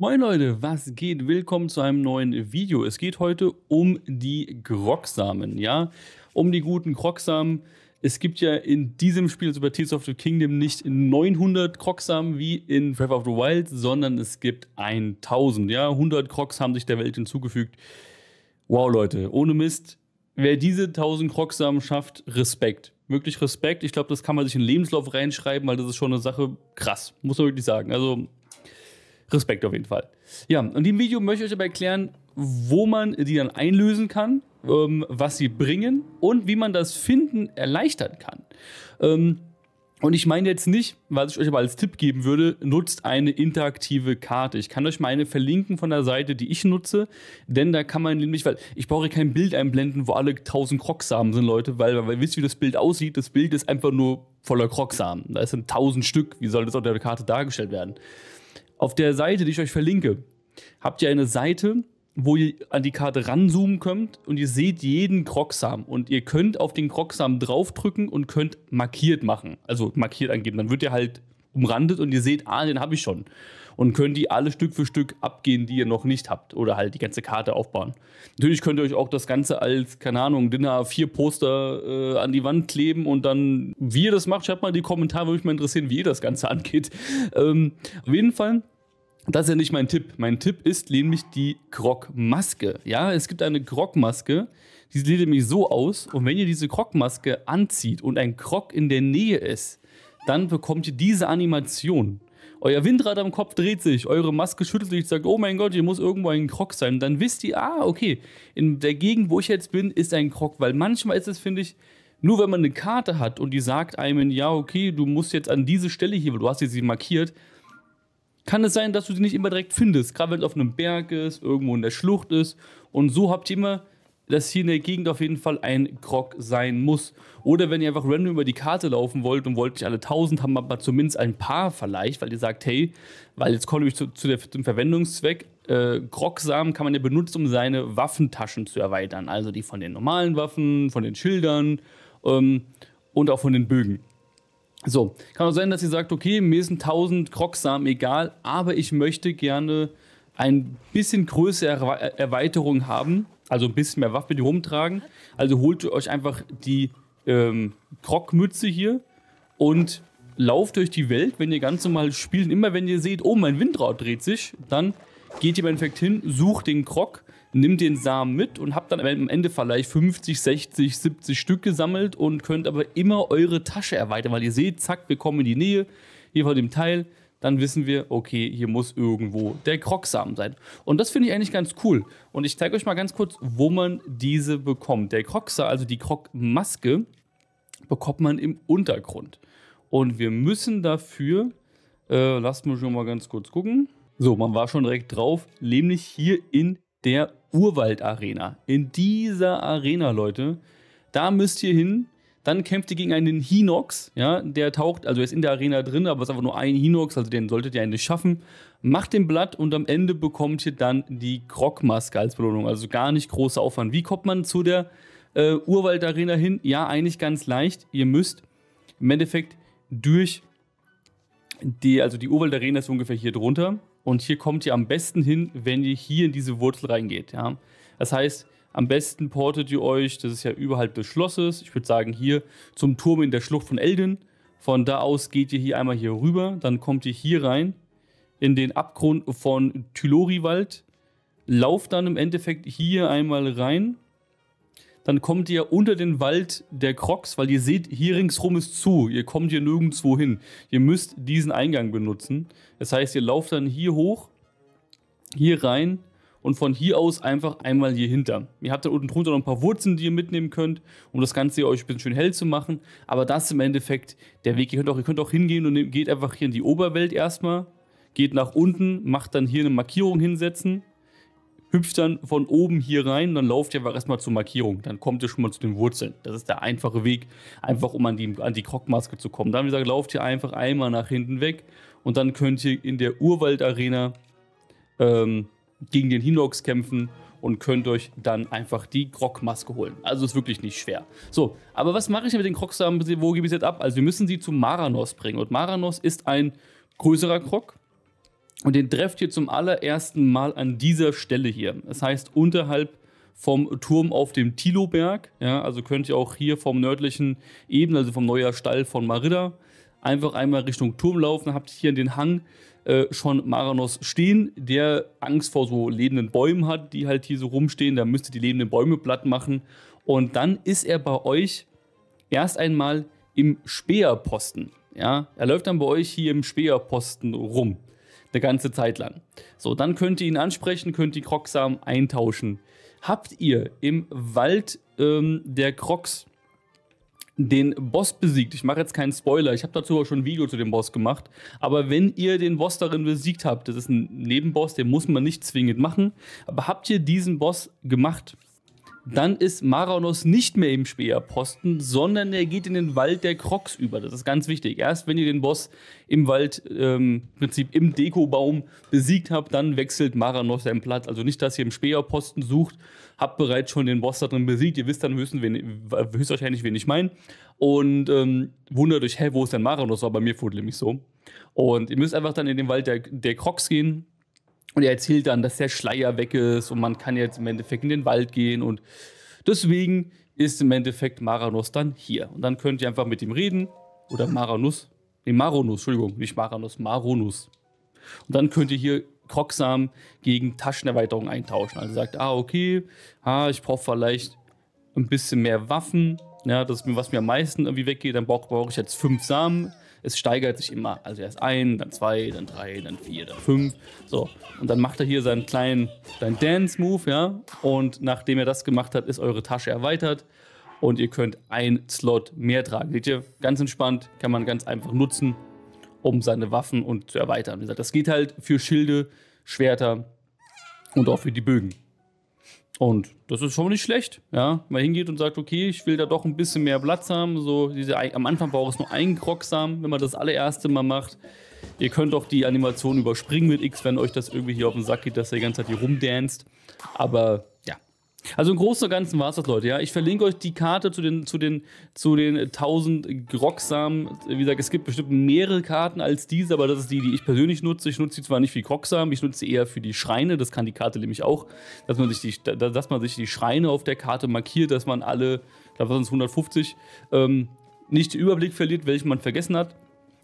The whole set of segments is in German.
Moin Leute, was geht? Willkommen zu einem neuen Video. Es geht heute um die Grocksamen, ja? Um die guten Grocksamen. Es gibt ja in diesem Spiel, also bei Tears of the Kingdom, nicht 900 Krogsamen wie in Breath of the Wild, sondern es gibt 1000, ja? 100 Krogs haben sich der Welt hinzugefügt. Wow, Leute, ohne Mist. Wer diese 1000 Krogsamen schafft, Respekt. Wirklich Respekt. Ich glaube, das kann man sich in den Lebenslauf reinschreiben, weil das ist schon eine Sache krass, muss man wirklich sagen. Also Respekt auf jeden Fall. Ja, in dem Video möchte ich euch aber erklären, wo man die dann einlösen kann, ähm, was sie bringen und wie man das Finden erleichtern kann. Ähm, und ich meine jetzt nicht, was ich euch aber als Tipp geben würde, nutzt eine interaktive Karte. Ich kann euch meine verlinken von der Seite, die ich nutze, denn da kann man nämlich, weil ich brauche kein Bild einblenden, wo alle 1000 Krocksamen sind, Leute, weil, weil ihr wisst, wie das Bild aussieht. Das Bild ist einfach nur voller Krocksamen. Da sind 1000 Stück. Wie soll das auf der Karte dargestellt werden? Auf der Seite, die ich euch verlinke, habt ihr eine Seite, wo ihr an die Karte ranzoomen könnt und ihr seht jeden Kroxam und ihr könnt auf den Kroxam draufdrücken und könnt markiert machen, also markiert angeben. Dann wird ihr halt umrandet und ihr seht, ah, den habe ich schon und könnt die alle Stück für Stück abgehen, die ihr noch nicht habt oder halt die ganze Karte aufbauen. Natürlich könnt ihr euch auch das Ganze als, keine Ahnung, Dinner A4 Poster äh, an die Wand kleben und dann, wie ihr das macht, schreibt mal in die Kommentare, würde mich mal interessieren, wie ihr das Ganze angeht. Ähm, auf jeden Fall das ist ja nicht mein Tipp. Mein Tipp ist nämlich die Grog-Maske. Ja, es gibt eine Grog-Maske, die sieht nämlich so aus. Und wenn ihr diese Grog-Maske anzieht und ein Grog in der Nähe ist, dann bekommt ihr diese Animation. Euer Windrad am Kopf dreht sich, eure Maske schüttelt sich, sagt, oh mein Gott, hier muss irgendwo ein Krog sein. Dann wisst ihr, ah, okay, in der Gegend, wo ich jetzt bin, ist ein Krog. Weil manchmal ist es, finde ich, nur wenn man eine Karte hat und die sagt einem, ja, okay, du musst jetzt an diese Stelle hier, weil du hast sie markiert, kann es sein, dass du sie nicht immer direkt findest. Gerade wenn es auf einem Berg ist, irgendwo in der Schlucht ist. Und so habt ihr immer dass hier in der Gegend auf jeden Fall ein Krog sein muss. Oder wenn ihr einfach random über die Karte laufen wollt und wollt nicht alle 1000, haben aber zumindest ein paar vielleicht, weil ihr sagt, hey, weil jetzt komme ich zu, zu der, zum Verwendungszweck. Äh, kann man ja benutzen, um seine Waffentaschen zu erweitern. Also die von den normalen Waffen, von den Schildern ähm, und auch von den Bögen. So, kann auch sein, dass ihr sagt, okay, mir sind 1000 Krogsamen egal, aber ich möchte gerne ein bisschen größere Erweiterung haben also ein bisschen mehr Waffe mit rumtragen. Also holt euch einfach die ähm, Krogmütze hier und lauft durch die Welt, wenn ihr ganz normal spielt. immer wenn ihr seht, oh, mein Windrad dreht sich, dann geht ihr im Endeffekt hin, sucht den Krog, nimmt den Samen mit und habt dann am Ende vielleicht 50, 60, 70 Stück gesammelt und könnt aber immer eure Tasche erweitern, weil ihr seht, zack, wir kommen in die Nähe, hier von dem Teil, dann wissen wir, okay, hier muss irgendwo der Krocksamen sein. Und das finde ich eigentlich ganz cool. Und ich zeige euch mal ganz kurz, wo man diese bekommt. Der Krogsamen, also die Krockmaske, bekommt man im Untergrund. Und wir müssen dafür, äh, lasst mich schon mal ganz kurz gucken. So, man war schon direkt drauf, nämlich hier in der Urwald-Arena. In dieser Arena, Leute. Da müsst ihr hin dann kämpft ihr gegen einen Hinox, ja, der taucht, also er ist in der Arena drin, aber es ist einfach nur ein Hinox, also den solltet ihr eigentlich schaffen. Macht den Blatt und am Ende bekommt ihr dann die Krogmaske als Belohnung. Also gar nicht großer Aufwand. Wie kommt man zu der äh, Urwald-Arena hin? Ja, eigentlich ganz leicht. Ihr müsst im Endeffekt durch die, also die Urwald-Arena ist ungefähr hier drunter. Und hier kommt ihr am besten hin, wenn ihr hier in diese Wurzel reingeht. Ja? Das heißt, am besten portet ihr euch, das ist ja überhalb des Schlosses, ich würde sagen hier zum Turm in der Schlucht von Elden. Von da aus geht ihr hier einmal hier rüber, dann kommt ihr hier rein in den Abgrund von Tyloriwald, lauft dann im Endeffekt hier einmal rein. Dann kommt ihr unter den Wald der Crocs, weil ihr seht, hier ringsrum ist zu. Ihr kommt hier nirgendwo hin. Ihr müsst diesen Eingang benutzen. Das heißt, ihr lauft dann hier hoch, hier rein, und von hier aus einfach einmal hier hinter. Ihr habt da unten drunter noch ein paar Wurzeln, die ihr mitnehmen könnt, um das Ganze euch ein bisschen schön hell zu machen. Aber das ist im Endeffekt der Weg. Ihr könnt auch, ihr könnt auch hingehen und geht einfach hier in die Oberwelt erstmal, geht nach unten, macht dann hier eine Markierung hinsetzen, hüpft dann von oben hier rein, dann lauft ihr aber erstmal zur Markierung. Dann kommt ihr schon mal zu den Wurzeln. Das ist der einfache Weg, einfach um an die, an die Krogmaske zu kommen. Dann, wie gesagt, lauft ihr einfach einmal nach hinten weg und dann könnt ihr in der Urwaldarena ähm, gegen den Hinox kämpfen und könnt euch dann einfach die Grog-Maske holen. Also ist wirklich nicht schwer. So, aber was mache ich denn mit den Krogsamen? Wo gebe ich sie jetzt ab? Also wir müssen sie zu Maranos bringen. Und Maranos ist ein größerer Krog. Und den trefft ihr zum allerersten Mal an dieser Stelle hier. Das heißt, unterhalb vom Turm auf dem Tiloberg. Ja, also könnt ihr auch hier vom nördlichen Ebene, also vom Neuer Stall von Marida, einfach einmal Richtung Turm laufen. Habt hier den Hang äh, schon Maranos stehen, der Angst vor so lebenden Bäumen hat, die halt hier so rumstehen. Da müsste die lebenden Bäume platt machen. Und dann ist er bei euch erst einmal im Speerposten. Ja, er läuft dann bei euch hier im Speerposten rum. Eine ganze Zeit lang. So, dann könnt ihr ihn ansprechen, könnt die Kroxam eintauschen. Habt ihr im Wald ähm, der Crocs, den Boss besiegt. Ich mache jetzt keinen Spoiler, ich habe dazu auch schon ein Video zu dem Boss gemacht. Aber wenn ihr den Boss darin besiegt habt, das ist ein Nebenboss, den muss man nicht zwingend machen, aber habt ihr diesen Boss gemacht, dann ist Maranos nicht mehr im Speerposten, sondern er geht in den Wald der Crocs über. Das ist ganz wichtig. Erst wenn ihr den Boss im Wald, ähm, im Prinzip im Dekobaum besiegt habt, dann wechselt Maranos seinen Platz. Also nicht, dass ihr im Speerposten sucht, habt bereits schon den Boss da drin besiegt. Ihr wisst dann höchstens, wen, höchstwahrscheinlich, wen ich meine. Und ähm, wundert euch, hä, wo ist denn Maranos? War bei mir nämlich so. Und ihr müsst einfach dann in den Wald der, der Crocs gehen und er erzählt dann, dass der Schleier weg ist und man kann jetzt im Endeffekt in den Wald gehen. Und deswegen ist im Endeffekt Maranus dann hier. Und dann könnt ihr einfach mit ihm reden. Oder Maranus. Nee, Maronus, Entschuldigung, nicht Maranus, Maronus. Und dann könnt ihr hier Krocksam gegen Taschenerweiterung eintauschen. Also sagt, ah, okay, ah, ich brauche vielleicht ein bisschen mehr Waffen. Ja, das ist mir, was mir am meisten irgendwie weggeht. Dann brauche brauch ich jetzt fünf Samen es steigert sich immer. Also erst ein, dann zwei, dann drei, dann vier, dann fünf. So. Und dann macht er hier seinen kleinen seinen Dance-Move, ja. Und nachdem er das gemacht hat, ist eure Tasche erweitert und ihr könnt ein Slot mehr tragen. Seht ihr? Ganz entspannt, kann man ganz einfach nutzen, um seine Waffen und zu erweitern. Wie gesagt, das geht halt für Schilde, Schwerter und auch für die Bögen. Und das ist schon nicht schlecht, ja. Man hingeht und sagt, okay, ich will da doch ein bisschen mehr Platz haben. So diese, am Anfang braucht es nur einen Grocksamen, wenn man das allererste Mal macht. Ihr könnt auch die Animation überspringen mit X, wenn euch das irgendwie hier auf den Sack geht, dass ihr die ganze Zeit hier rumdanzt. Aber also im Großen und Ganzen war es das, Leute. Ja, ich verlinke euch die Karte zu den zu den zu den 1000 äh, Grogsamen. Wie gesagt, es gibt bestimmt mehrere Karten als diese, aber das ist die, die ich persönlich nutze. Ich nutze sie zwar nicht für die ich nutze sie eher für die Schreine. Das kann die Karte nämlich auch, dass man sich die, dass man sich die Schreine auf der Karte markiert, dass man alle, da waren es 150, ähm, nicht den Überblick verliert, welchen man vergessen hat.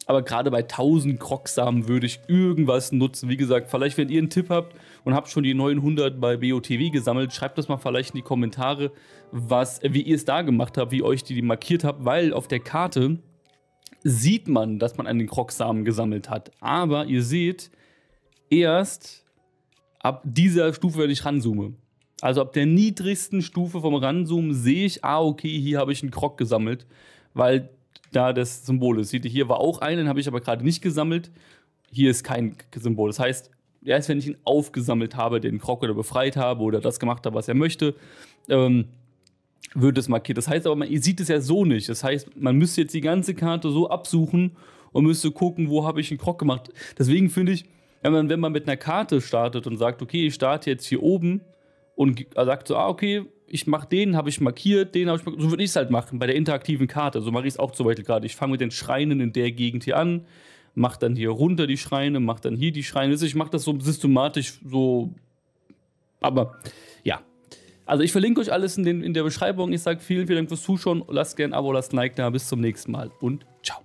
Aber gerade bei 1000 Krocksamen würde ich irgendwas nutzen. Wie gesagt, vielleicht, wenn ihr einen Tipp habt und habt schon die 900 bei BOTW gesammelt, schreibt das mal vielleicht in die Kommentare, was, äh, wie ihr es da gemacht habt, wie euch die, die markiert habt, weil auf der Karte sieht man, dass man einen Krocksamen gesammelt hat. Aber ihr seht, erst ab dieser Stufe, wenn ich ranzoome. Also ab der niedrigsten Stufe vom Ranzoomen sehe ich, ah, okay, hier habe ich einen Krog gesammelt, weil da das Symbol ist. Seht ihr, hier war auch ein, den habe ich aber gerade nicht gesammelt. Hier ist kein Symbol. Das heißt, erst wenn ich ihn aufgesammelt habe, den Krokodil befreit habe oder das gemacht habe, was er möchte, ähm, wird es markiert. Das heißt aber, man sieht es ja so nicht. Das heißt, man müsste jetzt die ganze Karte so absuchen und müsste gucken, wo habe ich einen Krog gemacht. Deswegen finde ich, wenn man, wenn man mit einer Karte startet und sagt, okay, ich starte jetzt hier oben und sagt so, ah, okay, ich mache den, habe ich markiert, den habe ich markiert. So würde ich es halt machen bei der interaktiven Karte. So mache ich es auch zum Beispiel gerade. Ich fange mit den Schreinen in der Gegend hier an, mache dann hier runter die Schreine, mache dann hier die Schreine. Also ich mache das so systematisch so. Aber ja. Also ich verlinke euch alles in, den, in der Beschreibung. Ich sage vielen, vielen Dank fürs Zuschauen. Lasst gerne ein Abo, lasst ein Like da. Bis zum nächsten Mal und ciao.